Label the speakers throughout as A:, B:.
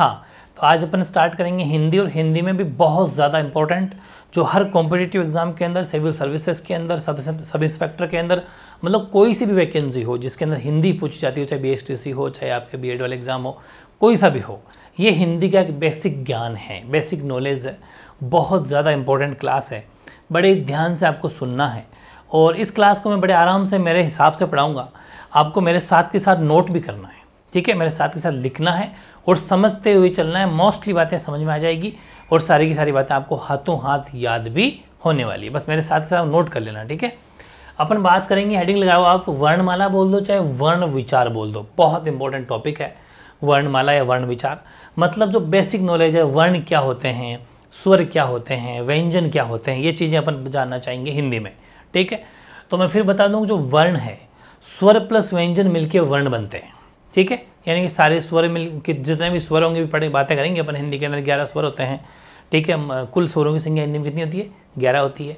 A: हाँ तो आज अपन स्टार्ट करेंगे हिंदी और हिंदी में भी बहुत ज़्यादा इंपॉर्टेंट जो हर कॉम्पिटिटिव एग्जाम के अंदर सिविल सर्विसेज के अंदर सब सब इंस्पेक्टर के अंदर मतलब कोई सी भी वैकेंसी हो जिसके अंदर हिंदी पूछी जाती हो चाहे बी हो चाहे आपके बी वाले एग्ज़ाम हो कोई सा भी हो ये हिंदी का एक बेसिक ज्ञान है बेसिक नॉलेज है बहुत ज़्यादा इंपॉर्टेंट क्लास है बड़े ध्यान से आपको सुनना है और इस क्लास को मैं बड़े आराम से मेरे हिसाब से पढ़ाऊँगा आपको मेरे साथ के साथ नोट भी करना है ठीक है मेरे साथ के साथ लिखना है और समझते हुए चलना है मोस्टली बातें समझ में आ जाएगी और सारी की सारी बातें आपको हाथों हाथ याद भी होने वाली है बस मेरे साथ के साथ नोट कर लेना ठीक है अपन बात करेंगे हेडिंग लगाओ आप वर्णमाला बोल दो चाहे वर्ण विचार बोल दो बहुत इंपॉर्टेंट टॉपिक है वर्णमाला या वर्ण विचार मतलब जो बेसिक नॉलेज है वर्ण क्या होते हैं स्वर क्या होते हैं व्यंजन क्या होते हैं ये चीज़ें अपन जानना चाहेंगे हिंदी में ठीक है तो मैं फिर बता दूँ जो वर्ण है स्वर प्लस व्यंजन मिलकर वर्ण बनते हैं ठीक है यानी कि सारे स्वर मिल के जितने भी स्वर होंगे भी पढ़े बातें करेंगे अपन हिंदी के अंदर ग्यारह स्वर होते हैं ठीक है कुल स्वरों की संख्या हिंदी में कितनी होती है ग्यारह होती है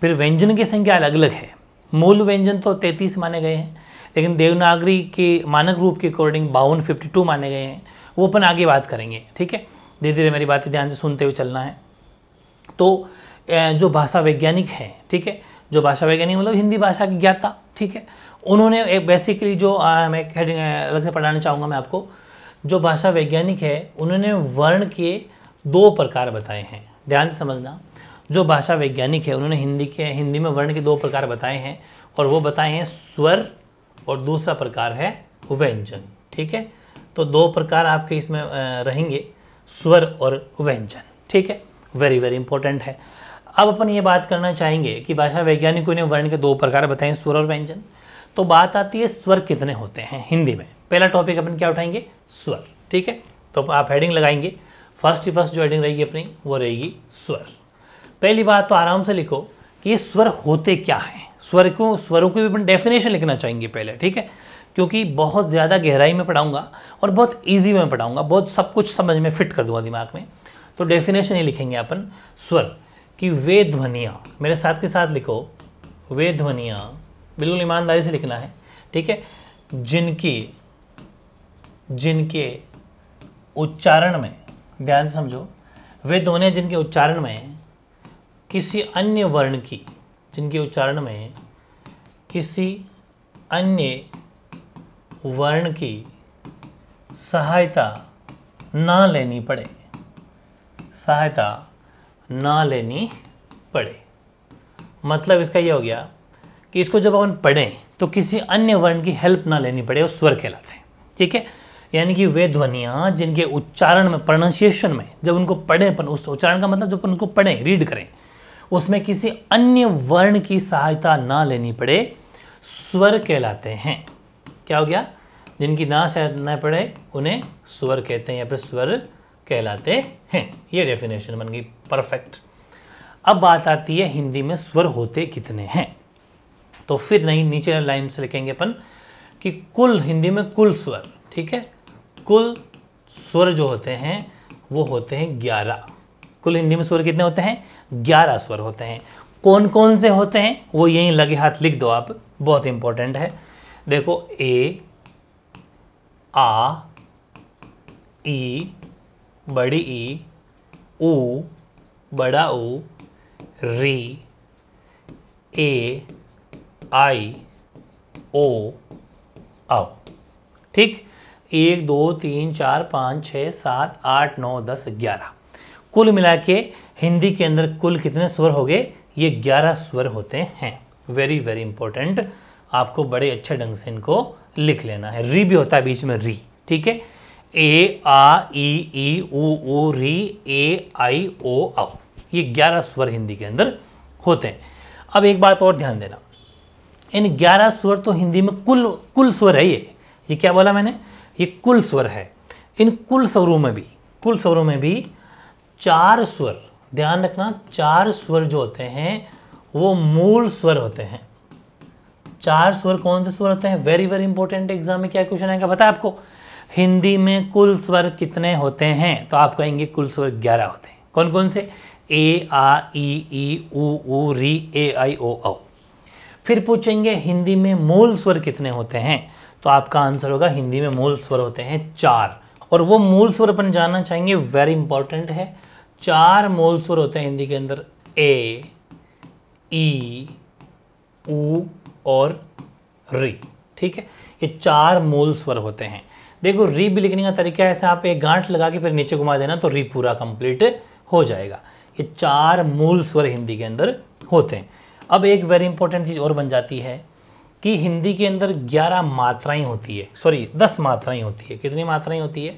A: फिर व्यंजन की संख्या अलग अलग है मूल व्यंजन तो तैंतीस माने गए हैं लेकिन देवनागरी के मानक रूप के अकॉर्डिंग बावन फिफ्टी टू माने गए हैं वो अपन आगे बात करेंगे ठीक है धीरे धीरे मेरी बातें ध्यान से सुनते हुए चलना है तो जो भाषा वैज्ञानिक हैं ठीक है जो भाषा वैज्ञानिक मतलब हिंदी भाषा की ज्ञाता ठीक है उन्होंने एक बेसिकली जो आ, मैं अलग से पढ़ाना चाहूँगा मैं आपको जो भाषा वैज्ञानिक है उन्होंने वर्ण के दो प्रकार बताए हैं ध्यान से समझना जो भाषा वैज्ञानिक है उन्होंने हिंदी के हिंदी में वर्ण के दो प्रकार बताए हैं और वो बताए हैं स्वर और दूसरा प्रकार है व्यंजन ठीक है तो दो प्रकार आपके इसमें रहेंगे स्वर और व्यंजन ठीक है वेरी वेरी इंपॉर्टेंट है अब अपन ये बात करना चाहेंगे कि भाषा वैज्ञानिकों ने वर्ण के दो प्रकार बताए स्वर और व्यंजन तो बात आती है स्वर कितने होते हैं हिंदी में पहला टॉपिक अपन क्या उठाएंगे स्वर ठीक है तो आप हेडिंग लगाएंगे फर्स्ट ही फर्स्ट जो हेडिंग रहेगी अपनी वो रहेगी स्वर पहली बात तो आराम से लिखो कि ये स्वर होते क्या हैं स्वर को स्वरों को भी अपन डेफिनेशन लिखना चाहेंगे पहले ठीक है क्योंकि बहुत ज़्यादा गहराई में पढ़ाऊँगा और बहुत ईजी में पढ़ाऊँगा बहुत सब कुछ समझ में फिट कर दूंगा दिमाग में तो डेफिनेशन ही लिखेंगे अपन स्वर कि वे ध्वनियाँ मेरे साथ के साथ लिखो वे ध्वनियाँ बिल्कुल ईमानदारी से लिखना है ठीक है जिनकी जिनके उच्चारण में ध्यान समझो वे दोनों जिनके उच्चारण में किसी अन्य वर्ण की जिनके उच्चारण में किसी अन्य वर्ण की सहायता ना लेनी पड़े सहायता ना लेनी पड़े मतलब इसका यह हो गया कि इसको जब अपन पढ़ें तो किसी अन्य वर्ण की हेल्प ना लेनी पड़े और स्वर कहलाते हैं ठीक है यानी कि वे ध्वनियाँ जिनके उच्चारण में प्रोनाउंसिएशन में जब उनको पढ़ें अपन उस उच्चारण का मतलब जब अपन उसको पढ़ें रीड करें उसमें किसी अन्य वर्ण की सहायता ना लेनी पड़े स्वर कहलाते हैं क्या हो गया जिनकी ना शायद ना पड़े उन्हें स्वर कहते हैं या फिर स्वर कहलाते हैं ये डेफिनेशन बन गई परफेक्ट अब बात आती है हिंदी में स्वर होते कितने हैं तो फिर नहीं नीचे लाइन से लिखेंगे अपन कि कुल हिंदी में कुल स्वर ठीक है कुल स्वर जो होते हैं वो होते हैं ग्यारह कुल हिंदी में स्वर कितने होते हैं ग्यारह स्वर होते हैं कौन कौन से होते हैं वो यहीं लगे हाथ लिख दो आप बहुत इंपॉर्टेंट है देखो ए आ ई बड़ी ई उ बड़ा ऊ री ए आई ओ आओ ठीक एक दो तीन चार पाँच छः सात आठ नौ दस ग्यारह कुल मिला के हिंदी के अंदर कुल कितने स्वर हो गए ये ग्यारह स्वर होते हैं वेरी वेरी इंपॉर्टेंट आपको बड़े अच्छे ढंग से इनको लिख लेना है री भी होता है बीच में री ठीक है ए आ ई ई ऊ री ए आई ओ औ ये ग्यारह स्वर हिंदी के अंदर होते हैं अब एक बात और ध्यान देना इन ग्यारह स्वर तो हिंदी में कुल कुल स्वर है ये ये क्या बोला मैंने ये कुल स्वर है इन कुल स्वरों में भी कुल स्वरों में भी चार स्वर ध्यान रखना चार स्वर जो होते हैं वो मूल स्वर होते हैं चार स्वर कौन से स्वर होते हैं वेरी वेरी इंपॉर्टेंट एग्जाम में क्या क्वेश्चन आएगा बताए आपको हिंदी में कुल स्वर कितने होते हैं तो आप कहेंगे कुल स्वर ग्यारह होते हैं कौन कौन से ए आ ई ई ऊ ऊ री ए आई ओ औ फिर पूछेंगे हिंदी में मूल स्वर कितने होते हैं तो आपका आंसर होगा हिंदी में मूल स्वर होते हैं चार और वो मूल स्वर अपन जानना चाहेंगे वेरी इंपॉर्टेंट है चार मूल स्वर होते हैं हिंदी के अंदर ए ई उ और री ठीक है ये चार मूल स्वर होते हैं देखो री भी लिखने का तरीका ऐसा आप एक गांठ लगा के फिर नीचे घुमा देना तो री पूरा कंप्लीट हो जाएगा ये चार मूल स्वर हिंदी के अंदर होते हैं अब एक वेरी इंपॉर्टेंट चीज़ और बन जाती है कि हिंदी के अंदर ग्यारह मात्राएं होती है सॉरी दस मात्राएं होती है कितनी मात्राएं होती है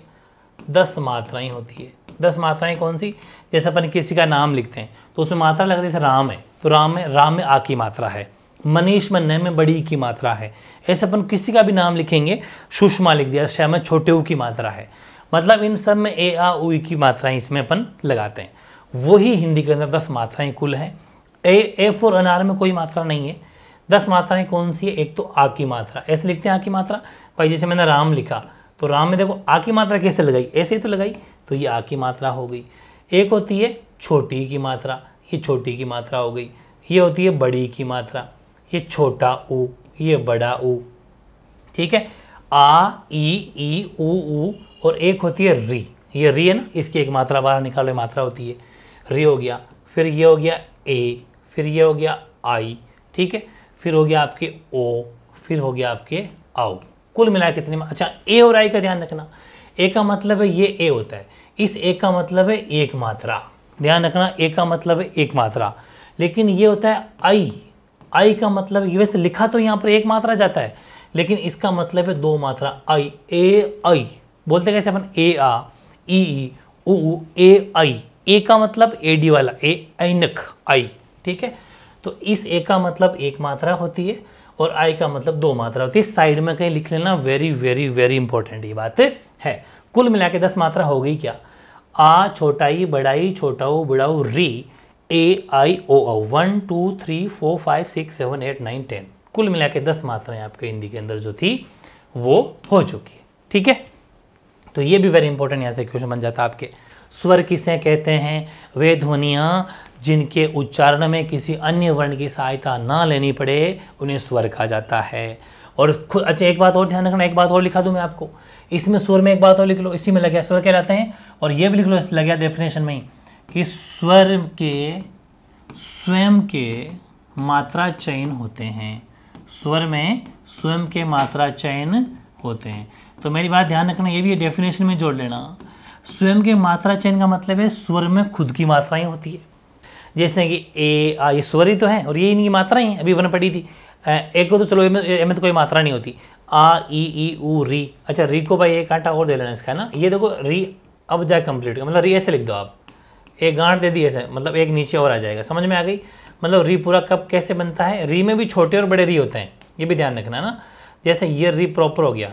A: दस मात्राएं होती है दस मात्राएं कौन सी जैसे अपन किसी का नाम लिखते हैं तो उसमें मात्रा लगती है जैसे राम है तो राम में राम में आ की मात्रा है मनीष में न में बड़ी की मात्रा है ऐसे अपन किसी का भी नाम लिखेंगे सुषमा लिख दिया शह में छोटे ऊ की मात्रा है मतलब इन सब में ए आ उ की मात्राएं इसमें अपन लगाते हैं वही हिंदी के अंदर दस मात्राएं कुल हैं ए ए एन अनार में कोई मात्रा नहीं है दस मात्राएं कौन सी है एक तो आ की मात्रा ऐसे लिखते हैं आ की मात्रा भाई जैसे मैंने राम लिखा तो राम में देखो आ की मात्रा कैसे लगाई ऐसे ही तो लगाई तो ये आ की मात्रा हो गई एक होती है छोटी की मात्रा ये छोटी की मात्रा हो गई ये होती है बड़ी की मात्रा ये छोटा ऊ ये बड़ा ऊ ठीक है आ ई ई ऊ उ और एक होती है री ये री है ना इसकी एक मात्रा बाहर निकालो मात्रा होती है री हो गया फिर ये हो गया ए फिर ये हो गया आई ठीक है फिर हो गया आपके ओ फिर हो गया आपके आओ कुल मिला कितने में अच्छा ए और आई का ध्यान रखना ए का मतलब है ये ए होता है इस ए का मतलब है एक मात्रा ध्यान रखना ए का मतलब है एक मात्रा लेकिन ये होता है आई आई का मतलब ये वैसे लिखा तो यहाँ पर एक मात्रा जाता है लेकिन इसका मतलब है दो मात्रा आई ए आई बोलते कैसे अपन ए आ ई ई ए आई ए का मतलब ए डी वाला ए आई ठीक है तो इस ए का मतलब एक मात्रा होती है और आई का मतलब दो मात्रा होती है साइड में कहीं लिख लेना वेरी वेरी वेरी इंपॉर्टेंट ये बात है कुल मिला के दस मात्रा हो गई क्या आ छोटाई बड़ाई छोटाऊ बड़ाऊ री ए आई ओ ओ one two three four five six seven eight nine ten कुल मिला के दस मात्राएं आपके हिंदी के अंदर जो थी वो हो चुकी ठीक है तो ये भी वेरी इंपॉर्टेंट यहाँ से क्वेश्चन बन जाता है आपके स्वर किसे कहते हैं वे ध्वनिया जिनके उच्चारण में किसी अन्य वर्ण की सहायता ना लेनी पड़े उन्हें स्वर कहा जाता है और खुद अच्छा एक बात और ध्यान रखना एक बात और लिखा दूँ मैं आपको इसमें स्वर में एक बात और लिख लो इसी में लग गया स्वर कहलाते हैं और ये भी लिख लो इस लग गया डेफिनेशन में ही कि स्वर के स्वयं के मात्रा चयन होते हैं स्वर में स्वयं के मात्रा चयन होते हैं तो मेरी बात ध्यान रखना ये भी डेफिनेशन में जोड़ लेना स्वयं के मात्रा चयन का मतलब है स्वर में खुद की मात्राएं होती है जैसे कि ए आई ये स्वरी तो है और ये इनकी मात्राएं हैं अभी बन पड़ी थी एक को तो चलो एम में, तो कोई मात्रा नहीं होती आ ई ई ऊ री अच्छा री को भाई एक आटा और दे लेना इसका है ना ये देखो री अब जाए कंप्लीट मतलब री ऐसे लिख दो आप एक गांठ दे दी ऐसे मतलब एक नीचे और आ जाएगा समझ में आ गई मतलब री पूरा कब कैसे बनता है री में भी छोटे और बड़े री होते हैं ये भी ध्यान रखना है ना जैसे ये री प्रॉपर हो गया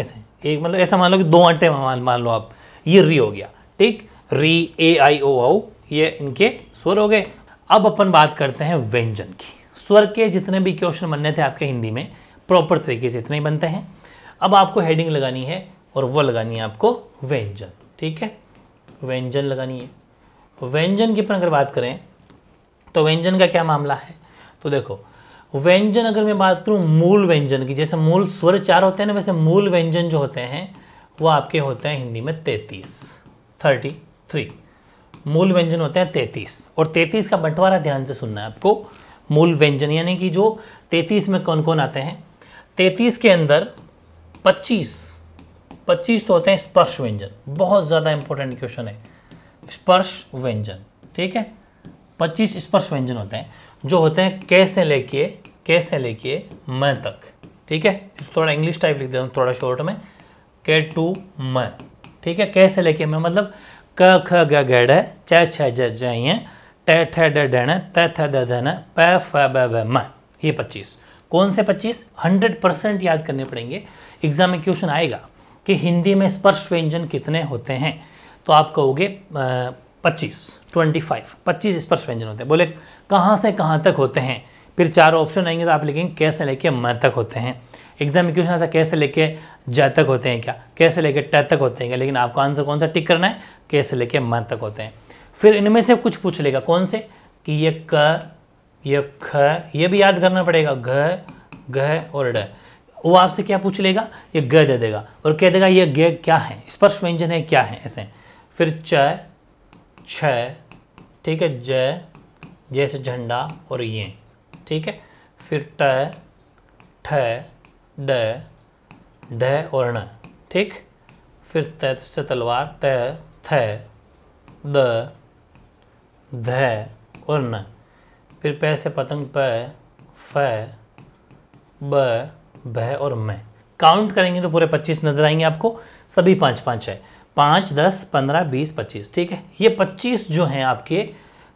A: ऐसे एक मतलब ऐसा मान लो कि दो आटे मान लो आप ये री हो गया ठीक री ए आई ओ आओ ये इनके स्वर हो गए अब अपन बात करते हैं व्यंजन की स्वर के जितने भी क्वेश्चन बनने थे आपके हिंदी में प्रॉपर तरीके से इतने ही बनते हैं अब आपको हेडिंग लगानी है और वह लगानी है आपको व्यंजन ठीक है व्यंजन लगानी है व्यंजन की अपन अगर बात करें तो व्यंजन का क्या मामला है तो देखो व्यंजन अगर मैं बात करूँ मूल व्यंजन की जैसे मूल स्वर चार होते हैं ना वैसे मूल व्यंजन जो होते हैं वो आपके होते हैं हिंदी में तैतीस थर्टी थ्री मूल व्यंजन होते हैं तैतीस और तैतीस का बंटवारा ध्यान से सुनना है आपको मूल व्यंजन यानी कि जो तैतीस में कौन कौन आते हैं तैतीस के अंदर पच्चीस पच्चीस तो होते हैं स्पर्श व्यंजन बहुत ज़्यादा इंपॉर्टेंट क्वेश्चन है स्पर्श व्यंजन ठीक है पच्चीस स्पर्श व्यंजन होते हैं जो होते हैं कैसे लेके कैसे लेके म तक ठीक है थोड़ा इंग्लिश टाइप लिख देता हूँ थोड़ा शॉर्ट में के टू म ठीक है कैसे लेके मैं मतलब क ख ग ग च छ ज ज य ट ठ ड ड ण त थ द ध न प फ ब ब म ये पच्चीस कौन से पच्चीस हंड्रेड परसेंट याद करने पड़ेंगे एग्जाम में क्वेश्चन आएगा कि हिंदी में स्पर्श व्यंजन कितने होते हैं तो आप कहोगे पच्चीस ट्वेंटी फाइव पच्चीस स्पर्श व्यंजन होते हैं बोले कहाँ से कहाँ तक होते हैं फिर चार ऑप्शन आएंगे तो आप लिखेंगे कैसे लेके म तक होते हैं एग्जाम में क्वेश्चन ऐसा कैसे लेके जय तक होते हैं क्या कैसे लेके ट तक होते हैं क्या लेकिन आपको आंसर कौन सा टिक करना है कैसे लेके मन तक होते हैं फिर इनमें से कुछ पूछ लेगा कौन से कि ये क ये ख ये भी याद करना पड़ेगा घ घ और ड वो आपसे क्या पूछ लेगा ये ग दे देगा और कह देगा ये ग क्या है स्पर्श व्यंजन है क्या है ऐसे फिर च छ ठीक है ज जैसे झंडा और ये ठीक है फिर ट ठ द ड और ण ठीक फिर तय से तलवार तय थ द ध और न फिर पै से पतंग प फ ब भ और म काउंट करेंगे तो पूरे पच्चीस नजर आएंगे आपको सभी पाँच पाँच है पाँच दस पंद्रह बीस पच्चीस ठीक है ये पच्चीस जो हैं आपके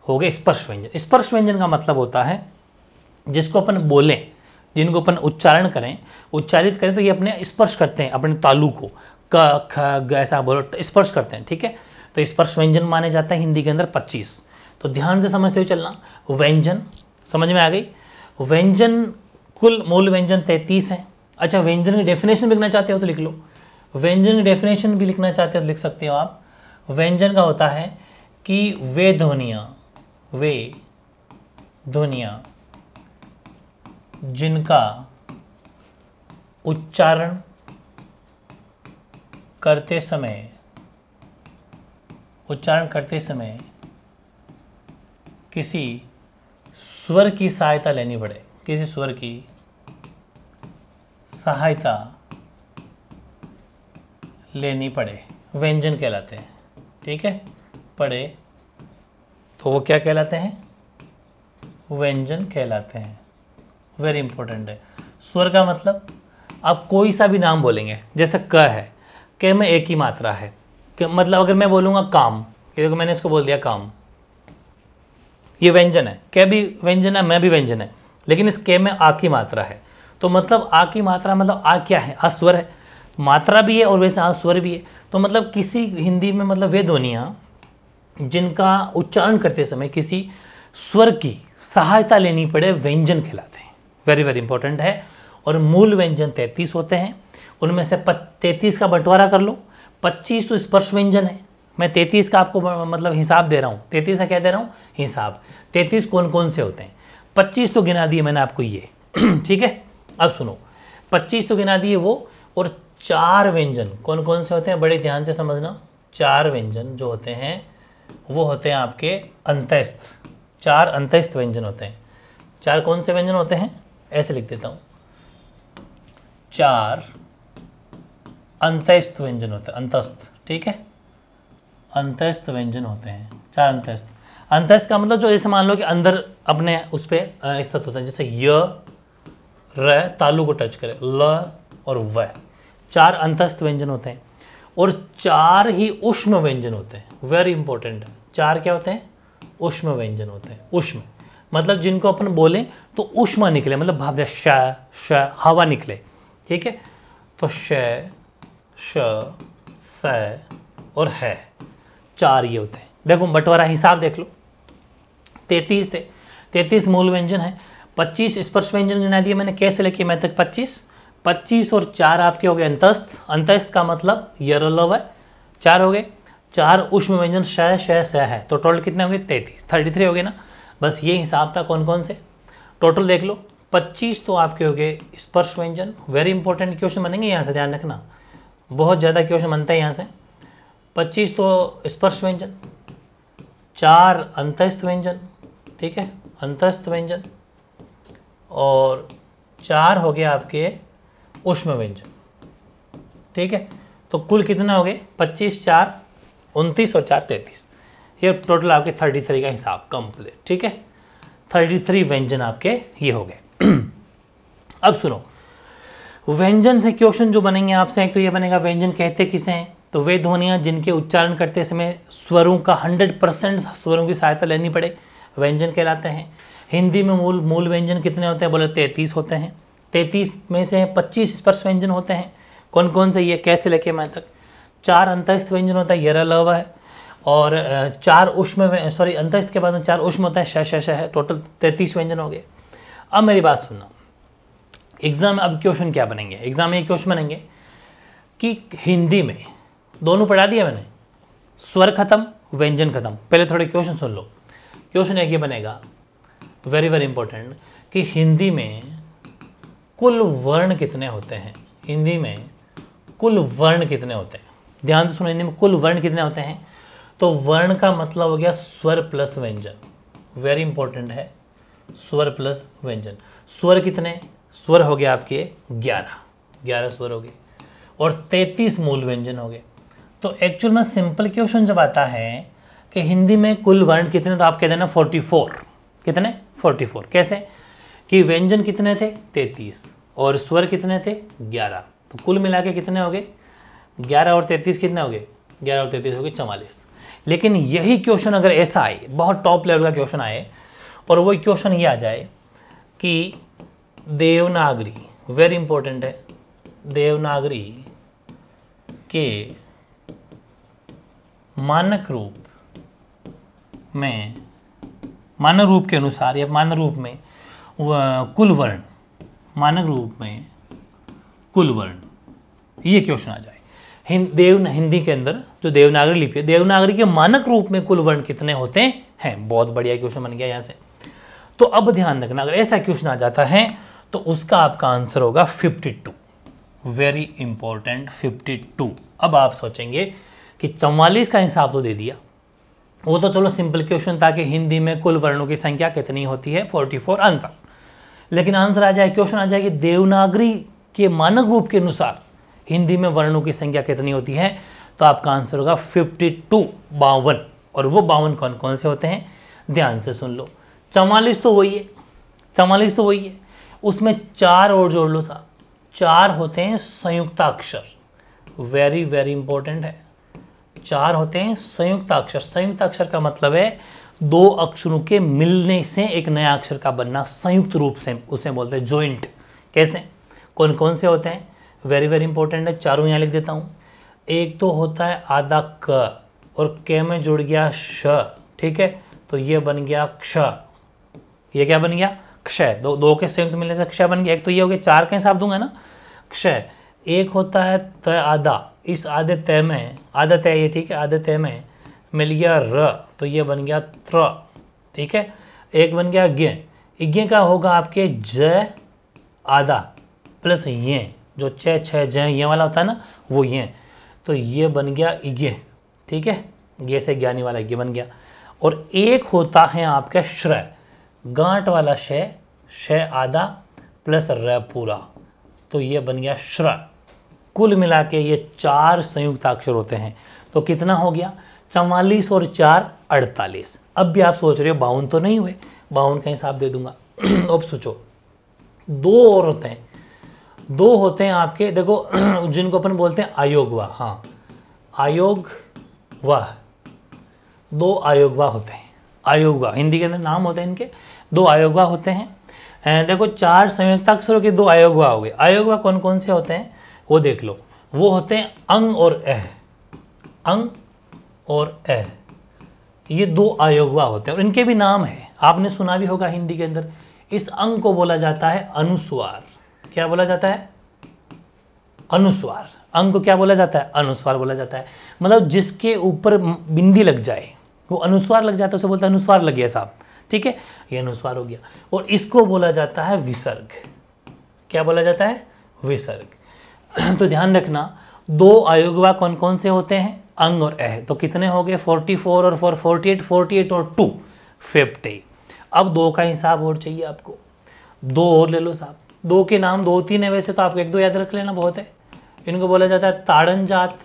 A: हो गए स्पर्श व्यंजन स्पर्श व्यंजन का मतलब होता है जिसको अपन बोलें जिनको अपन उच्चारण करें उच्चारित करें तो ये अपने स्पर्श करते हैं अपने तालु को क ख ऐसा बोलो स्पर्श करते हैं ठीक है तो स्पर्श व्यंजन माने जाते हैं हिंदी के अंदर पच्चीस तो ध्यान से समझते हुए चलना व्यंजन समझ में आ गई व्यंजन कुल मूल व्यंजन तैंतीस हैं अच्छा व्यंजन की डेफिनेशन लिखना चाहते हो तो लिख लो व्यंजन की डेफिनेशन भी लिखना चाहते हो तो लिख सकते हो आप व्यंजन का होता है कि वे ध्वनिया वे ध्वनिया जिनका उच्चारण करते समय उच्चारण करते समय किसी स्वर की सहायता लेनी पड़े किसी स्वर की सहायता लेनी पड़े व्यंजन कहलाते हैं ठीक है पड़े तो वो क्या कहलाते हैं व्यंजन कहलाते हैं वेरी इंपॉर्टेंट है स्वर का मतलब आप कोई सा भी नाम बोलेंगे जैसे क है क में एक ही मात्रा है मतलब अगर मैं बोलूँगा काम क्योंकि मैंने इसको बोल दिया काम ये व्यंजन है क्या भी व्यंजन है मैं भी व्यंजन है लेकिन इस के में आ की मात्रा है तो मतलब आ की मात्रा मतलब आ क्या है आ स्वर है मात्रा भी है और वैसे आ स्वर भी है तो मतलब किसी हिंदी में मतलब वे ध्वनियाँ जिनका उच्चारण करते समय किसी स्वर की सहायता लेनी पड़े व्यंजन खिला वेरी वेरी इंपॉर्टेंट है और मूल व्यंजन तैंतीस होते हैं उनमें से तैंतीस का बंटवारा कर लो पच्चीस तो स्पर्श व्यंजन है मैं तैंतीस का आपको मतलब हिसाब दे रहा हूँ तैंतीस का क्या दे रहा हूँ हिसाब तैंतीस कौन कौन से होते हैं पच्चीस तो गिना दिए मैंने आपको ये ठीक है अब सुनो पच्चीस तो गिना दिए वो और चार व्यंजन कौन कौन से होते हैं बड़े ध्यान से समझना चार व्यंजन जो होते हैं वो होते हैं आपके अंतस्थ चार अंतस्थ व्यंजन होते हैं चार कौन से व्यंजन होते हैं ऐसे लिख देता हूँ चार अंतस्थ व्यंजन होते हैं अंतस्थ ठीक है अंतस्थ व्यंजन होते हैं चार अंतस्थ अंतस्थ का मतलब जो ऐसे मान लो कि अंदर अपने उस पर स्थित होते हैं जैसे य र तालु को टच करे ल और व चार अंतस्थ व्यंजन होते हैं और चार ही उष्म व्यंजन होते हैं वेरी इंपॉर्टेंट चार क्या होते हैं उष्म व्यंजन होते हैं उष्म मतलब जिनको अपन बोलें तो उष्मा निकले मतलब भाव श श हवा निकले ठीक है तो श श स और है चार ये होते हैं देखो बंटवारा हिसाब देख लो तैतीस थे तैतीस मूल व्यंजन है पच्चीस स्पर्श व्यंजन गिना दिए मैंने कैसे लिखे मैं तक पच्चीस पच्चीस और चार आपके हो गए अंतस्थ अंतस्थ का मतलब यरलव है चार हो गए चार उष्म व्यंजन श श है तो टोटल कितने हो गए तैतीस थर्टी थ्री हो गए ना बस ये हिसाब था कौन कौन से टोटल देख लो 25 तो आपके हो गए स्पर्श व्यंजन वेरी इंपॉर्टेंट क्वेश्चन बनेंगे यहाँ से ध्यान रखना बहुत ज़्यादा क्वेश्चन बनता है यहाँ से 25 तो स्पर्श व्यंजन चार अंतस्थ व्यंजन ठीक है अंतस्थ व्यंजन और चार हो गए आपके उष्म व्यंजन ठीक है तो कुल कितना हो गए 25 चार उनतीस और चार तैंतीस ये टोटल आपके थर्टी थ्री का हिसाब कंप्लीट ठीक है थर्टी थ्री व्यंजन आपके ये हो गए अब सुनो व्यंजन से क्वेश्चन जो बनेंगे आपसे एक तो ये बनेगा व्यंजन कहते किसे हैं तो वे ध्वनियाँ जिनके उच्चारण करते समय स्वरों का हंड्रेड परसेंट स्वरों की सहायता लेनी पड़े व्यंजन कहलाते हैं हिंदी में मूल मूल व्यंजन कितने होते हैं बोले तैंतीस होते हैं तैंतीस में से पच्चीस स्पर्श व्यंजन होते हैं कौन कौन से ये कैसे लेके मैं तक चार अंतस्थ व्यंजन होता है यरा लव है और चार उष्म सॉरी अंतरिक्ष के बाद में चार उष्म होता है शह शह शह है टोटल तैंतीस व्यंजन हो गए अब मेरी बात सुनना एग्ज़ाम में अब क्वेश्चन क्या बनेंगे एग्ज़ाम में ये क्वेश्चन बनेंगे कि हिंदी में दोनों पढ़ा दिया मैंने स्वर खत्म व्यंजन खत्म पहले थोड़े क्वेश्चन सुन लो क्वेश्चन एक ये बनेगा वेरी वेरी इंपॉर्टेंट कि हिंदी में कुल वर्ण कितने होते हैं हिंदी में कुल वर्ण कितने होते हैं ध्यान से सुनो हिंदी में कुल वर्ण कितने होते हैं तो वर्ण का मतलब हो गया स्वर प्लस व्यंजन वेरी इंपॉर्टेंट है स्वर प्लस व्यंजन स्वर कितने स्वर हो गए आपके ग्यारह ग्यारह स्वर हो गए और तैतीस मूल व्यंजन हो गए तो एक्चुअल में सिंपल क्वेश्चन जब आता है कि हिंदी में कुल वर्ण कितने तो आप कह देना फोर्टी फोर कितने फोर्टी फोर कैसे कि व्यंजन कितने थे तैतीस और स्वर कितने थे ग्यारह तो कुल मिला के कितने हो गए ग्यारह और तैतीस कितने हो गए ग्यारह और तैतीस हो गए चवालीस लेकिन यही क्वेश्चन अगर ऐसा आए बहुत टॉप लेवल का क्वेश्चन आए और वही क्वेश्चन ये आ जाए कि देवनागरी वेरी इंपॉर्टेंट है देवनागरी के मानक रूप में मानक रूप के अनुसार या मानक रूप में कुल वर्ण मानक रूप में कुल वर्ण ये क्वेश्चन आ जाए देव हिंदी के अंदर जो देवनागरी लिपि है देवनागरी के मानक रूप में कुल वर्ण कितने होते हैं बहुत बढ़िया क्वेश्चन बन गया यहाँ से तो अब ध्यान रखना अगर ऐसा क्वेश्चन आ जाता है तो उसका आपका आंसर होगा 52 वेरी इंपॉर्टेंट 52 अब आप सोचेंगे कि चौवालीस का हिसाब तो दे दिया वो तो चलो सिंपल क्वेश्चन था कि हिंदी में कुल वर्णों की संख्या कितनी होती है फोर्टी आंसर लेकिन आंसर आ जाए क्वेश्चन आ जाए कि देवनागरी के मानक रूप के अनुसार हिंदी में वर्णों की संख्या कितनी होती है तो आपका आंसर होगा फिफ्टी टू बावन और वो बावन कौन कौन से होते हैं ध्यान से सुन लो चवालीस तो वही है चवालीस तो वही है उसमें चार और जोड़ लो साहब चार होते हैं संयुक्ताक्षर वेरी वेरी इंपॉर्टेंट है चार होते हैं संयुक्ताक्षर संयुक्ताक्षर का मतलब है दो अक्षरों के मिलने से एक नया अक्षर का बनना संयुक्त रूप से उसे बोलते हैं ज्वाइंट कैसे कौन कौन से होते हैं वेरी वेरी इंपॉर्टेंट है चारों यहाँ लिख देता हूँ एक तो होता है आधा क और क में जुड़ गया श ठीक है तो ये बन गया क्ष ये क्या बन गया क्षय दो दो के संयुक्त मिलने से क्षय बन गया एक तो ये हो गया चार के हिसाब दूंगा ना क्षय एक होता है तय आधा इस आधे तय में आधा तय ये ठीक है आधे तय में मिल गया र तो ये बन गया त्र ठीक है एक बन गया ज्ञ यज्ञ का होगा आपके ज आधा प्लस ये जो छ छ जय ये वाला होता है ना वो ये तो ये बन गया ये ठीक है ये से ज्ञानी वाला ये बन गया और एक होता है आपका श्रय गांठ वाला शय शय आधा प्लस र पूरा तो ये बन गया श्र कुल मिला के ये चार संयुक्त अक्षर होते हैं तो कितना हो गया चवालीस और चार अड़तालीस अब भी आप सोच रहे हो बावन तो नहीं हुए बावन का हिसाब दे दूंगा अब सोचो दो और होते हैं दो होते हैं आपके देखो जिनको अपन बोलते हैं आयोग वाह हाँ आयोग वाह दो आयोग होते हैं आयोग हिंदी के अंदर नाम होते हैं इनके दो आयोग होते हैं देखो चार अक्षरों के दो आयोग हो गए आयोग कौन कौन से होते हैं वो देख लो वो होते हैं अंग और अह अंग और ए ये दो आयोगवा होते हैं और इनके भी नाम है आपने सुना भी होगा हिंदी के अंदर इस अंग को बोला जाता है अनुस्वार क्या बोला जाता है अनुस्वार अंग को क्या बोला जाता है अनुस्वार बोला जाता है मतलब जिसके ऊपर बिंदी लग जाए वो अनुस्वार लग जाता है उसे बोलता है अनुस्वार लग गया साहब ठीक है ये अनुस्वार हो गया और इसको बोला जाता है विसर्ग क्या बोला जाता है विसर्ग तो ध्यान रखना दो अयोगवा कौन कौन से होते हैं अंग और अह तो कितने हो गए फोर और four forty eight forty eight और टू फिफ्टी अब दो का हिसाब और चाहिए आपको दो और ले लो साहब दो के नाम दो तीन है वैसे तो आप एक दो याद रख लेना बहुत है इनको बोला जाता है ताड़न जात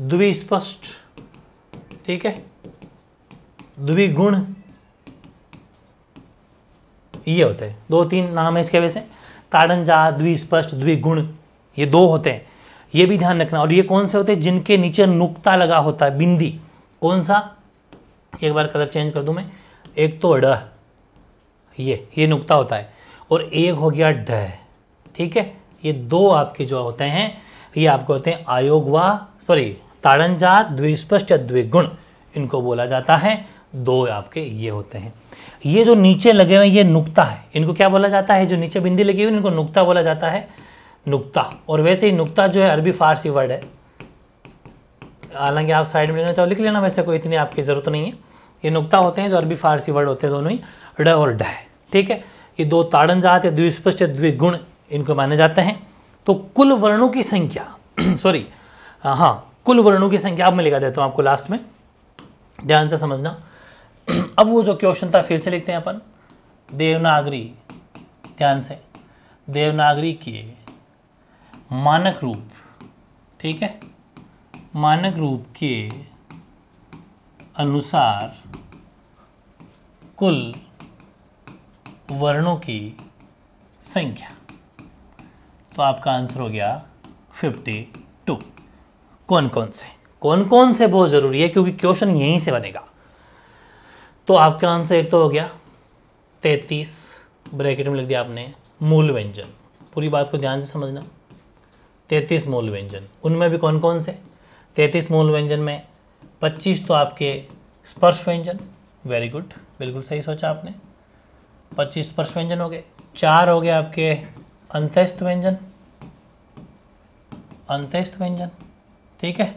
A: द्विस्पष्ट ठीक है द्विगुण ये होते हैं दो तीन नाम है इसके वैसे ताड़न जात द्विस्पष्ट द्विगुण ये दो होते हैं ये भी ध्यान रखना और ये कौन से होते हैं जिनके नीचे नुक्ता लगा होता है बिंदी कौन सा एक बार कलर चेंज कर दूं मैं एक तो ड ये ये नुक्ता होता है और एक हो गया ड ठीक है ये दो आपके जो होते हैं ये आपको होते हैं आयोग व सॉरी ताड़नजात द्विस्पष्ट या द्विगुण इनको बोला जाता है दो आपके ये होते हैं ये जो नीचे लगे हुए ये नुक्ता है इनको क्या बोला जाता है जो नीचे बिंदी लगी हुई इनको नुक्ता बोला जाता है नुक्ता और वैसे ही नुक्ता जो है अरबी फारसी वर्ड है हालांकि आप साइड में लेना चाहो लिख लेना वैसे कोई इतनी आपकी ज़रूरत नहीं है ये नुक्ता होते हैं जो अरबी फारसी वर्ड होते हैं दोनों ही ड और ड ठीक है ये दो ताड़न जात या द्विस्पष्ट या द्विगुण इनको माने जाते हैं तो कुल वर्णों की संख्या सॉरी हाँ, हाँ कुल वर्णों की संख्या अब मैं लिखा देता हूँ आपको लास्ट में ध्यान से समझना अब वो जो क्वेश्चन था फिर से लिखते हैं अपन देवनागरी ध्यान से देवनागरी के मानक रूप ठीक है मानक रूप के अनुसार कुल वर्णों की संख्या तो आपका आंसर हो गया फिफ्टी टू कौन कौन से कौन कौन से बहुत ज़रूरी है क्योंकि क्वेश्चन यहीं से बनेगा तो आपका आंसर एक तो हो गया तैतीस ब्रैकेट में लिख दिया आपने मूल व्यंजन पूरी बात को ध्यान से समझना तैतीस मूल व्यंजन उनमें भी कौन कौन से 33 मूल व्यंजन में पच्चीस तो आपके स्पर्श व्यंजन वेरी गुड बिल्कुल सही सोचा आपने पच्चीस स्पर्श व्यंजन हो गए चार हो गए आपके अंत्यस्थ व्यंजन अंत्यस्थ व्यंजन ठीक है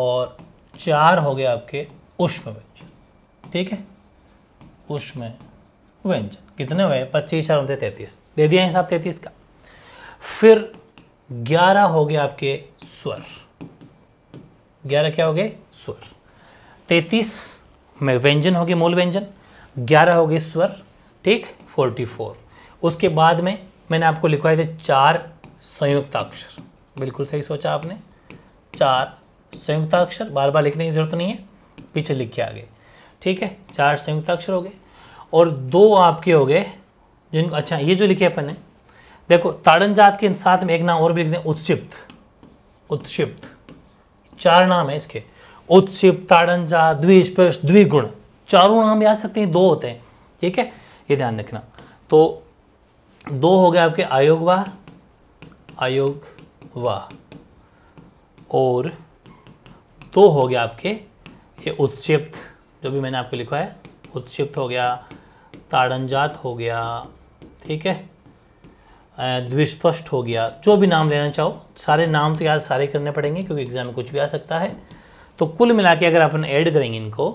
A: और चार हो गए आपके उष्म व्यंजन ठीक है उष्म व्यंजन कितने हुए पच्चीस चार होते तैतीस दे दिया हिसाब तैतीस का फिर ग्यारह हो गए आपके स्वर ग्यारह क्या हो गए स्वर तैतीस में व्यंजन हो गए मूल व्यंजन ग्यारह हो गए स्वर ठीक 44 उसके बाद में मैंने आपको लिखवाए थे चार संयुक्ताक्षर बिल्कुल सही सोचा आपने चार संयुक्ताक्षर बार बार लिखने की ज़रूरत नहीं है पीछे लिख के आगे ठीक है चार संयुक्ताक्षर हो गए और दो आपके हो गए जिन अच्छा ये जो लिखे अपन ने देखो ताड़न जात के साथ में एक नाम और भी लिखते हैं उत्सिप्त उत्सिप्त चार नाम है इसके उत्सिप्त ताड़न जात द्विस्पर्श द्विगुण चारों नाम आ सकते हैं दो होते हैं ठीक है ये ध्यान रखना तो दो हो गए आपके आयोग वाह आयोग वाह और दो हो गया आपके ये उत्क्षिप्त जो भी मैंने आपको लिखा है उत्क्षिप्त हो गया ताड़नजात हो गया ठीक है द्विस्पष्ट हो गया जो भी नाम लेना चाहो सारे नाम तो याद सारे करने पड़ेंगे क्योंकि एग्ज़ाम में कुछ भी आ सकता है तो कुल मिला के अगर अपन ऐड करेंगे इनको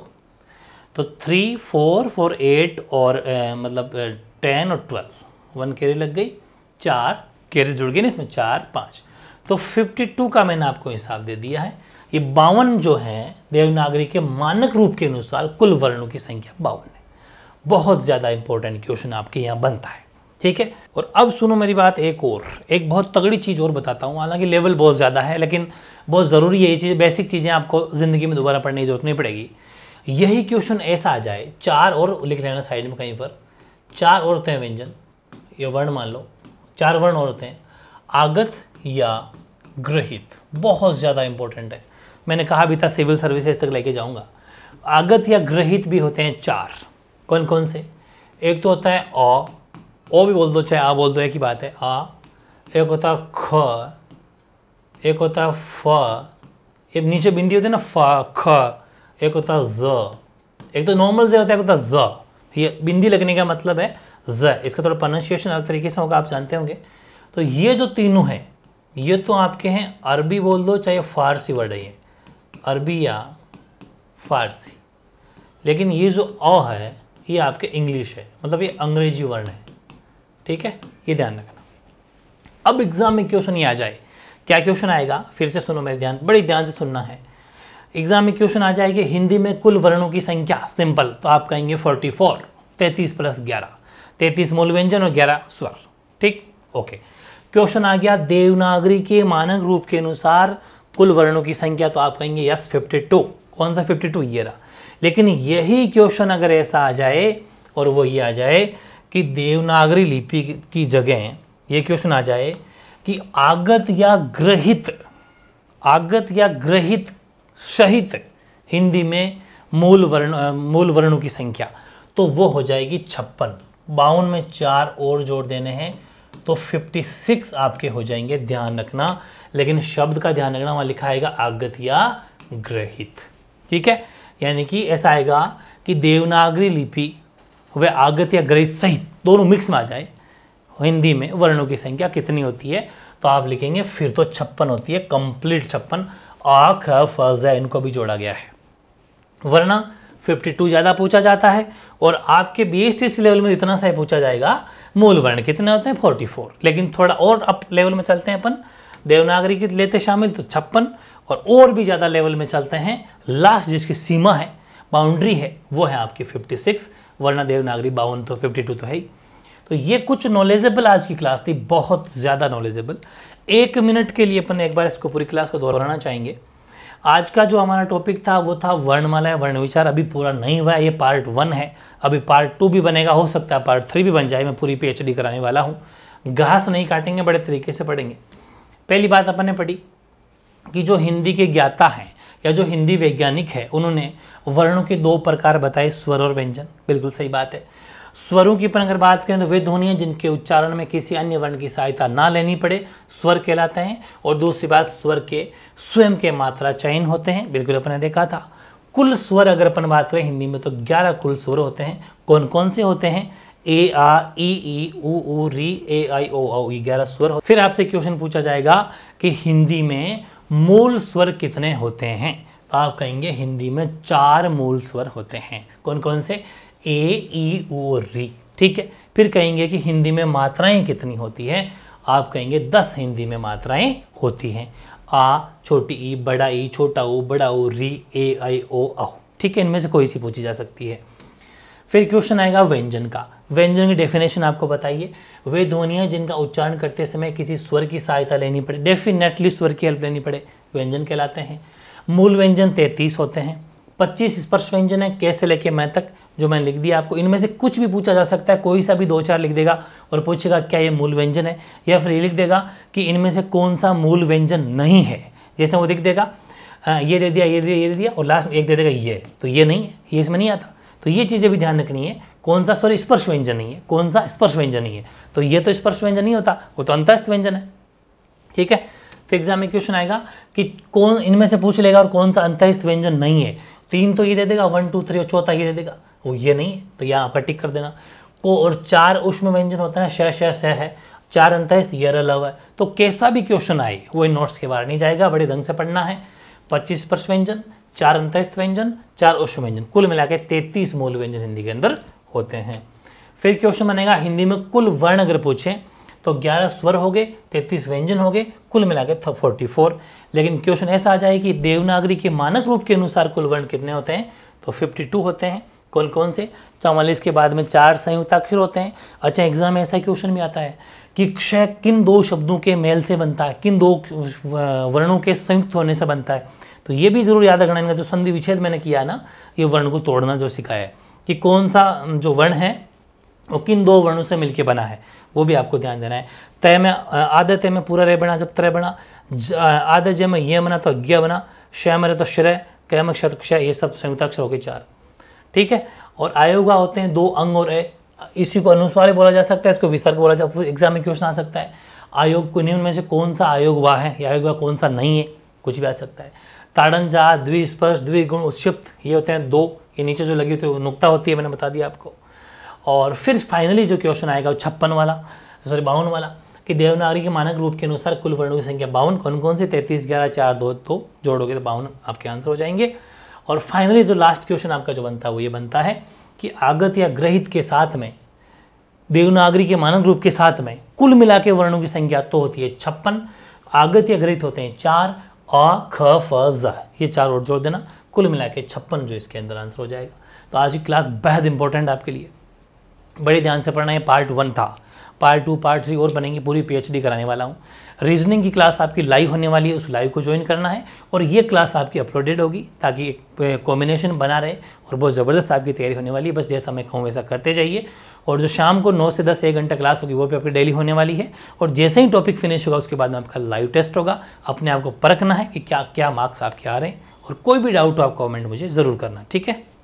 A: तो थ्री फोर फोर एट और ए, मतलब टेन और ट्वेल्व वन कैरी लग गई चार कैरी जुड़ गई ना इसमें चार पाँच तो फिफ्टी टू का मैंने आपको हिसाब दे दिया है ये बावन जो है देवनागरी के मानक रूप के अनुसार कुल वर्णों की संख्या बावन है बहुत ज़्यादा इंपॉर्टेंट क्वेश्चन आपके यहाँ बनता है ठीक है और अब सुनो मेरी बात एक और एक बहुत तगड़ी चीज़ और बताता हूँ हालांकि लेवल बहुत ज़्यादा है लेकिन बहुत ज़रूरी है ये चीज़ बेसिक चीज़ें आपको ज़िंदगी में दोबारा पढ़ने की जरूरत नहीं पड़ेगी यही क्वेश्चन ऐसा आ जाए चार और लिख लेना साइड में कहीं पर चार और होते हैं व्यंजन ये वर्ण मान लो चार वर्ण और होते हैं आगत या ग्रहित बहुत ज़्यादा इंपॉर्टेंट है मैंने कहा भी था सिविल सर्विसेज तक लेके जाऊंगा आगत या ग्रहित भी होते हैं चार कौन कौन से एक तो होता है अ ओ भी बोल दो चाहे आ बोल दो एक ही बात है आ एक होता ख एक होता फ ये नीचे बिंदी होती है ना फ ख एक होता ज एक तो नॉर्मल जे होता है एक होता ज ये बिंदी लगने का मतलब है ज इसका थोड़ा प्रोनाउंसिएशन अलग तरीके से होगा आप जानते होंगे तो ये जो तीनों हैं ये तो आपके हैं अरबी बोल दो चाहे फारसी वर्ड है ये अरबी या फारसी लेकिन ये जो अ है ये आपके इंग्लिश है मतलब ये अंग्रेजी वर्ण है ठीक है ये ध्यान रखना अब एग्ज़ाम में क्वेश्चन ये आ जाए क्या क्वेश्चन आएगा फिर से सुनो मेरे ध्यान बड़े ध्यान से सुनना है एग्जाम में क्वेश्चन आ जाएगा हिंदी में कुल वर्णों की संख्या सिंपल तो आप कहेंगे फोर्टी फोर तैतीस प्लस ग्यारह तैतीस मूल व्यंजन और ग्यारह स्वर ठीक ओके क्वेश्चन आ गया देवनागरी के मानक रूप के अनुसार कुल वर्णों की संख्या तो आप कहेंगे यस फिफ्टी टू कौन सा फिफ्टी टू ये रहा लेकिन यही क्वेश्चन अगर ऐसा आ जाए और वो ये आ जाए कि देवनागरी लिपि की जगह ये क्वेश्चन आ जाए कि आगत या ग्रहित आगत या ग्रहित सहित हिंदी में मूल वर्ण मूल वर्णों की संख्या तो वो हो जाएगी छप्पन बावन में चार और जोड़ देने हैं तो 56 आपके हो जाएंगे ध्यान रखना लेकिन शब्द का ध्यान रखना वहाँ लिखा आएगा आगत या ग्रहित ठीक है यानी कि ऐसा आएगा कि देवनागरी लिपि वह आगत या ग्रहित सहित दोनों मिक्स में आ जाए हिंदी में वर्णों की संख्या कितनी होती है तो आप लिखेंगे फिर तो छप्पन होती है कंप्लीट छप्पन आँख है फर्ज है इनको भी जोड़ा गया है वरना 52 ज़्यादा पूछा जाता है और आपके बी एस लेवल में इतना सा ही पूछा जाएगा मूल वर्ण कितने होते हैं 44 लेकिन थोड़ा और अप लेवल में चलते हैं अपन देवनागरी के लेते शामिल तो छप्पन और और भी ज़्यादा लेवल में चलते हैं लास्ट जिसकी सीमा है बाउंड्री है वो है आपकी 56 वरना देवनागरी बावन तो 52 तो है ही तो ये कुछ नॉलेजेबल आज की क्लास थी बहुत ज़्यादा नॉलेजेबल एक मिनट के लिए अपन एक बार इसको पूरी क्लास को दोहराना चाहेंगे आज का जो हमारा टॉपिक था वो था वर्णमाला वर्ण विचार अभी पूरा नहीं हुआ है ये पार्ट वन है अभी पार्ट टू भी बनेगा हो सकता है पार्ट थ्री भी बन जाए मैं पूरी पीएचडी कराने वाला हूँ घास नहीं काटेंगे बड़े तरीके से पढ़ेंगे पहली बात अपन ने पढ़ी कि जो हिंदी के ज्ञाता हैं या जो हिंदी वैज्ञानिक है उन्होंने वर्णों के दो प्रकार बताए स्वर और व्यंजन बिल्कुल सही बात है स्वरों की पर अगर बात करें तो वे ध्वनियाँ जिनके उच्चारण में किसी अन्य वर्ण की सहायता ना लेनी पड़े स्वर कहलाते हैं और दूसरी बात स्वर के स्वयं के मात्रा चयन होते हैं बिल्कुल अपने देखा था कुल स्वर अगर अपन बात करें हिंदी में तो ग्यारह कुल स्वर होते हैं कौन कौन से होते हैं ए आ ई ई ऊ री ए आई ओ औ ये ग्यारह स्वर हो फिर आपसे क्वेश्चन पूछा जाएगा कि हिंदी में मूल स्वर कितने होते हैं तो आप कहेंगे हिंदी में चार मूल स्वर होते हैं कौन कौन से ए ई ओ री ठीक है फिर कहेंगे कि हिंदी में मात्राएं कितनी होती है आप कहेंगे दस हिंदी में मात्राएं होती हैं आ छोटी ई बड़ा ई छोटा ओ बड़ा ओ री ए आई ओ औ ठीक है इनमें से कोई सी पूछी जा सकती है फिर क्वेश्चन आएगा व्यंजन का व्यंजन की डेफिनेशन आपको बताइए वे ध्वनियाँ जिनका उच्चारण करते समय किसी स्वर की सहायता लेनी पड़े डेफिनेटली स्वर की हेल्प लेनी पड़े व्यंजन कहलाते हैं मूल व्यंजन तैंतीस होते हैं पच्चीस स्पर्श व्यंजन है कैसे लेके मैं तक जो मैंने लिख दिया आपको इनमें से कुछ भी पूछा जा सकता है कोई सा भी दो चार लिख देगा और पूछेगा क्या ये मूल व्यंजन है या फिर ये लिख देगा कि इनमें से कौन सा मूल व्यंजन नहीं है जैसे वो लिख देगा ये दे दिया ये दे दिया ये दे दिया और लास्ट एक दे देगा ये तो ये नहीं है ये इसमें नहीं आता तो ये चीज़ें भी ध्यान रखनी है कौन सा सॉरी स्पर्श व्यंजन नहीं है कौन सा स्पर्श व्यंजन नहीं है तो ये तो स्पर्श व्यंजन नहीं होता वो तो अंतस्थ व्यंजन है ठीक है तो एग्जाम में क्वेश्चन आएगा कि कौन इनमें से पूछ लेगा और कौन सा अंतहिस्थ व्यंजन नहीं है तीन तो ये दे देगा वन टू थ्री और चौथा ये दे देगा वो ये नहीं है तो यहाँ आपका टिक कर देना को और चार उष्म व्यंजन होता है श है चार अंतहिस्थ यर लव है तो कैसा भी क्वेश्चन आए वो इन नोट्स के बाहर नहीं जाएगा बड़े ढंग से पढ़ना है पच्चीस स्पर्श व्यंजन चार अंतस्थ व्यंजन चार उष्म व्यंजन कुल मिला के तैतीस मूल व्यंजन हिंदी के अंदर होते हैं फिर क्वेश्चन बनेगा हिंदी में कुल वर्ण अगर पूछे तो 11 स्वर हो गए 33 व्यंजन हो गए कुल मिला के फोर्टी लेकिन क्वेश्चन ऐसा आ जाए कि देवनागरी के मानक रूप के अनुसार कुल वर्ण कितने होते हैं तो 52 होते हैं कौन कौन से चवालीस के बाद में चार संयुक्ताक्षर होते हैं अच्छा एग्जाम में ऐसा क्वेश्चन भी आता है कि क्षय किन दो शब्दों के मेल से बनता है किन दो वर्णों के संयुक्त होने से बनता है तो ये भी जरूर याद रखना इनका जो संधि विच्छेद मैंने किया ना ये वर्ण को तोड़ना जो सिखाया है कि कौन सा जो वर्ण है वो किन दो वर्णों से मिलकर बना है वो भी आपको ध्यान देना है तय में आधा तय में पूरा रह बना जब तरह बना आधा जय में यह बना तो अज्ञा बना शय में तो श्रय कह में क्षत क्षय ये सब संयुक्ताक्षर हो गए चार ठीक है और आयोगा होते हैं दो अंग और ए इसी को अनुस्वार बोला जा सकता है इसको विसर्ग बोला जा एग्जाम में क्वेश्चन आ सकता है आयोग को निम्न में से कौन सा आयोग वाह है या आयोग वाह कौन सा नहीं है कुछ भी आ सकता है ताड़न जा द्विस्पर्श द्विगुण उत्क्षिप्त ये होते हैं दो ये नीचे जो लगी होती है नुकता होती है मैंने बता दिया आपको और फिर फाइनली जो क्वेश्चन आएगा वो छप्पन वाला सॉरी बावन वाला कि देवनागरी के मानक रूप के अनुसार कुल वर्णों की संख्या बावन कौन कौन से तैंतीस ग्यारह चार दो दो जोड़ोगे तो बावन आपके आंसर हो जाएंगे और फाइनली जो लास्ट क्वेश्चन आपका जो बनता है वो ये बनता है कि आगत या ग्रहित के साथ में देवनागरी के मानक रूप के साथ में कुल मिला के वर्णों की संख्या तो होती है छप्पन आगत या ग्रहित होते हैं चार अ ख फ ज ये चार और जोड़ देना कुल मिला के छप्पन जो इसके अंदर आंसर हो जाएगा तो आज की क्लास बेहद इंपॉर्टेंट आपके लिए बड़े ध्यान से पढ़ना है पार्ट वन था पार्ट टू पार्ट थ्री और बनेंगे पूरी पीएचडी कराने वाला हूँ रीजनिंग की क्लास आपकी लाइव होने वाली है उस लाइव को ज्वाइन करना है और ये क्लास आपकी अपलोडेड होगी ताकि एक कॉम्बिनेशन बना रहे और बहुत ज़बरदस्त आपकी तैयारी होने वाली है बस जैसा मैं कहूँ वैसा करते जाइए और जो शाम को नौ से दस एक घंटा क्लास होगी वो भी आपकी डेली होने वाली है और जैसे ही टॉपिक फिनिश होगा उसके बाद में आपका लाइव टेस्ट होगा अपने आप को परखना है कि क्या क्या मार्क्स आपके आ रहे हैं और कोई भी डाउट हो आप कॉमेंट मुझे ज़रूर करना ठीक है